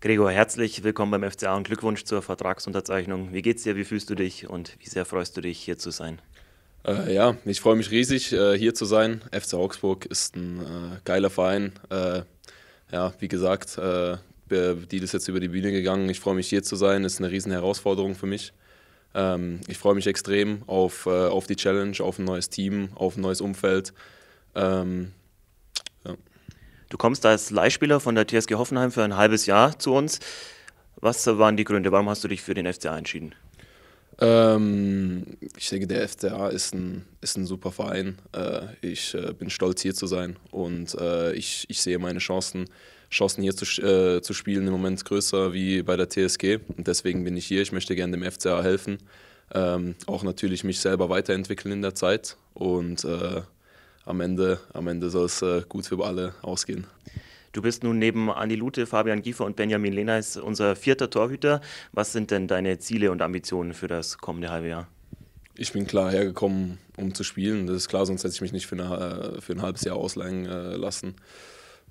Gregor, herzlich willkommen beim FCA und Glückwunsch zur Vertragsunterzeichnung. Wie geht's dir? Wie fühlst du dich und wie sehr freust du dich, hier zu sein? Äh, ja, ich freue mich riesig, äh, hier zu sein. FC Augsburg ist ein äh, geiler Verein. Äh, ja, wie gesagt, äh, die ist jetzt über die Bühne gegangen. Ich freue mich, hier zu sein. Ist eine riesen Herausforderung für mich. Ähm, ich freue mich extrem auf, äh, auf die Challenge, auf ein neues Team, auf ein neues Umfeld. Ähm, Du kommst als Leihspieler von der TSG Hoffenheim für ein halbes Jahr zu uns. Was waren die Gründe? Warum hast du dich für den FCA entschieden? Ähm, ich denke, der FCA ist ein, ist ein super Verein. Äh, ich äh, bin stolz, hier zu sein und äh, ich, ich sehe meine Chancen, Chancen hier zu, äh, zu spielen im Moment größer wie bei der TSG. Und deswegen bin ich hier. Ich möchte gerne dem FCA helfen. Ähm, auch natürlich mich selber weiterentwickeln in der Zeit und äh, am Ende, am Ende soll es äh, gut für alle ausgehen. Du bist nun neben Andi Lute, Fabian Giefer und Benjamin Lehneis unser vierter Torhüter. Was sind denn deine Ziele und Ambitionen für das kommende halbe Jahr? Ich bin klar hergekommen, um zu spielen. Das ist klar, sonst hätte ich mich nicht für, eine, äh, für ein halbes Jahr ausleihen äh, lassen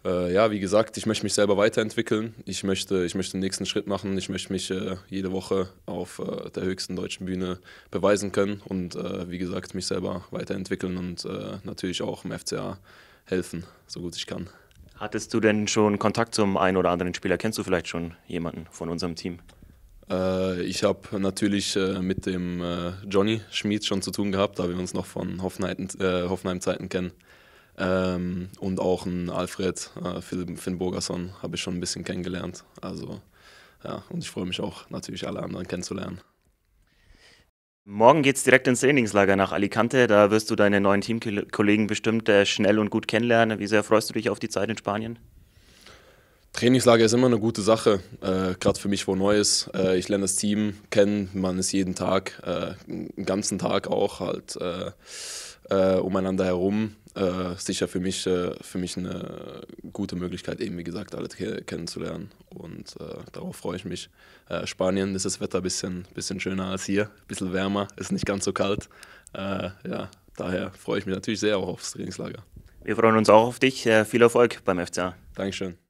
äh, ja, wie gesagt, ich möchte mich selber weiterentwickeln. Ich möchte, ich möchte den nächsten Schritt machen. Ich möchte mich äh, jede Woche auf äh, der höchsten deutschen Bühne beweisen können und äh, wie gesagt, mich selber weiterentwickeln und äh, natürlich auch im FCA helfen, so gut ich kann. Hattest du denn schon Kontakt zum einen oder anderen Spieler? Kennst du vielleicht schon jemanden von unserem Team? Äh, ich habe natürlich mit dem Johnny Schmid schon zu tun gehabt, da wir uns noch von Hoffenheim-Zeiten kennen. Ähm, und auch ein Alfred äh, Philipp, Finn Burgerson habe ich schon ein bisschen kennengelernt. Also ja, und ich freue mich auch natürlich alle anderen kennenzulernen. Morgen geht es direkt ins Trainingslager nach Alicante. Da wirst du deine neuen Teamkollegen bestimmt äh, schnell und gut kennenlernen. Wie sehr freust du dich auf die Zeit in Spanien? Trainingslager ist immer eine gute Sache, äh, gerade für mich, wo neu ist. Äh, ich lerne das Team kennen, man ist jeden Tag, äh, den ganzen Tag auch halt äh, äh, umeinander herum äh, sicher für mich, äh, für mich eine gute Möglichkeit, eben wie gesagt, alle kennenzulernen. Und äh, darauf freue ich mich. Äh, Spanien ist das Wetter ein bisschen, bisschen schöner als hier, ein bisschen wärmer, ist nicht ganz so kalt. Äh, ja, daher freue ich mich natürlich sehr auch aufs Trainingslager. Wir freuen uns auch auf dich. Äh, viel Erfolg beim FCA. Dankeschön.